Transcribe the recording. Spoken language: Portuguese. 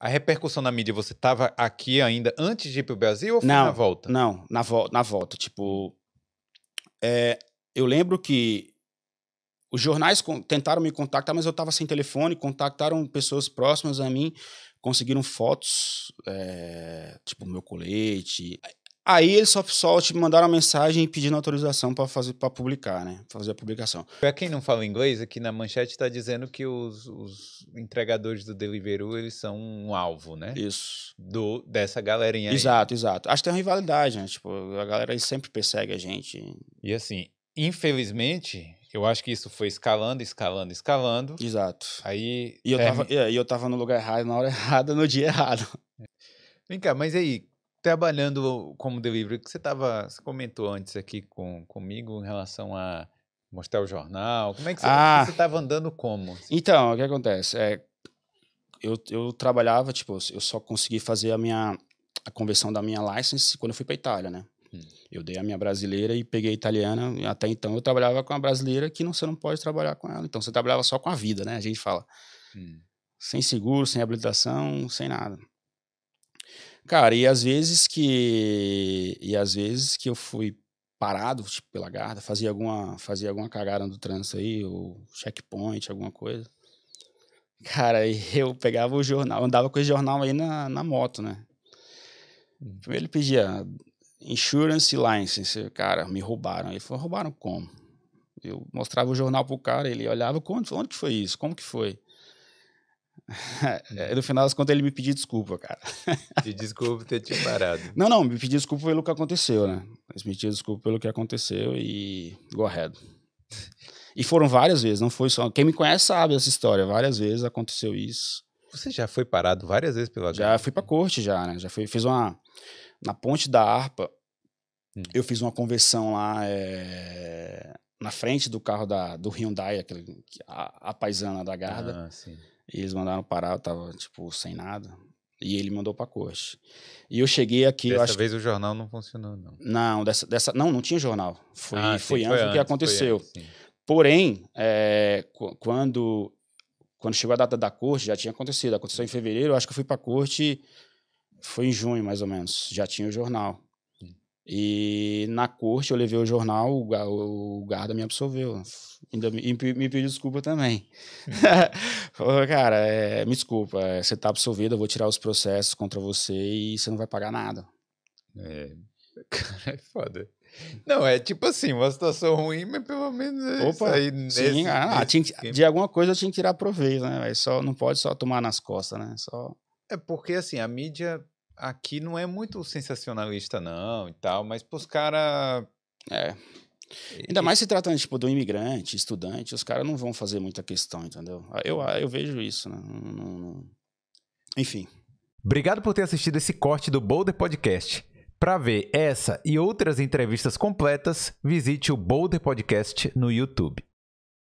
A repercussão na mídia, você estava aqui ainda antes de ir para o Brasil ou foi não, na volta? Não, na, vo na volta. Tipo, é, eu lembro que os jornais tentaram me contactar, mas eu estava sem telefone, contactaram pessoas próximas a mim, conseguiram fotos, é, tipo, meu colete. Aí eles só, só te mandaram uma mensagem pedindo autorização para fazer para publicar, né? Fazer a publicação. Para quem não fala inglês, aqui na manchete está dizendo que os, os, entregadores do Deliveroo eles são um alvo, né? Isso. Do dessa galerinha. Aí. Exato, exato. Acho que tem uma rivalidade, né? Tipo, a galera aí sempre persegue a gente. E assim, infelizmente, eu acho que isso foi escalando, escalando, escalando. Exato. Aí. E eu, é tava, e eu tava no lugar errado, na hora errada, no dia errado. Vem cá, mas aí, trabalhando como delivery, que você tava, você comentou antes aqui com, comigo em relação a mostrar o jornal, como é que você ah, estava andando como? Assim? Então, o que acontece? É, eu, eu trabalhava, tipo, eu só consegui fazer a minha a conversão da minha license quando eu fui para Itália, né? Hum. Eu dei a minha brasileira e peguei a italiana. Até então eu trabalhava com a brasileira que não, você não pode trabalhar com ela. Então você trabalhava só com a vida, né? A gente fala. Hum. Sem seguro, sem habilitação, sem nada. Cara, e às vezes que. E às vezes que eu fui parado tipo, pela guarda, fazia alguma, fazia alguma cagada no trânsito aí, ou checkpoint, alguma coisa. Cara, eu pegava o jornal, andava com esse jornal aí na, na moto, né? Hum. Primeiro ele pedia insurance license. Cara, me roubaram. Ele falou, roubaram como? Eu mostrava o jornal pro cara, ele olhava, onde, onde que foi isso? Como que foi? É, no final das contas, ele me pediu desculpa, cara. Te desculpa ter te parado. Não, não, me pediu desculpa pelo que aconteceu, né? Mas me pediu desculpa pelo que aconteceu e go ahead. E foram várias vezes, não foi só. Quem me conhece sabe essa história. Várias vezes aconteceu isso. Você já foi parado várias vezes pela Já fui pra corte, já, né? Já fui, fiz uma. Na ponte da harpa, hum. eu fiz uma conversão lá. É... Na frente do carro da, do Hyundai, aquele, a, a paisana da Garda. Ah, sim eles mandaram parar, eu tava, tipo, sem nada. E ele mandou pra corte. E eu cheguei aqui. Dessa eu acho vez que... o jornal não funcionou, não. Não, dessa, dessa... não, não tinha jornal. Foi, ah, foi, sim, antes antes do que aconteceu. Antes, Porém, é, quando, quando chegou a data da corte, já tinha acontecido. Aconteceu em fevereiro, eu acho que eu fui pra corte. Foi em junho, mais ou menos. Já tinha o jornal. E na corte eu levei o jornal, o guarda me absolveu. Ainda me, me pediu desculpa também. Uhum. Falou, cara, é, me desculpa, é, você tá absolvido, eu vou tirar os processos contra você e você não vai pagar nada. É, cara, é foda. Não, é tipo assim, uma situação ruim, mas pelo menos é Opa, aí nesse, sim, ah, nesse tinha, que, de alguma coisa eu tinha que tirar proveito, né? Só, não pode só tomar nas costas, né? Só... É porque assim, a mídia aqui não é muito sensacionalista, não, e tal, mas pros caras. É. Ainda mais se tratando, tipo, do imigrante, estudante, os caras não vão fazer muita questão, entendeu? Ah, eu, ah, eu vejo isso, né? não, não... Enfim. Obrigado por ter assistido esse corte do Boulder Podcast. Para ver essa e outras entrevistas completas, visite o Boulder Podcast no YouTube.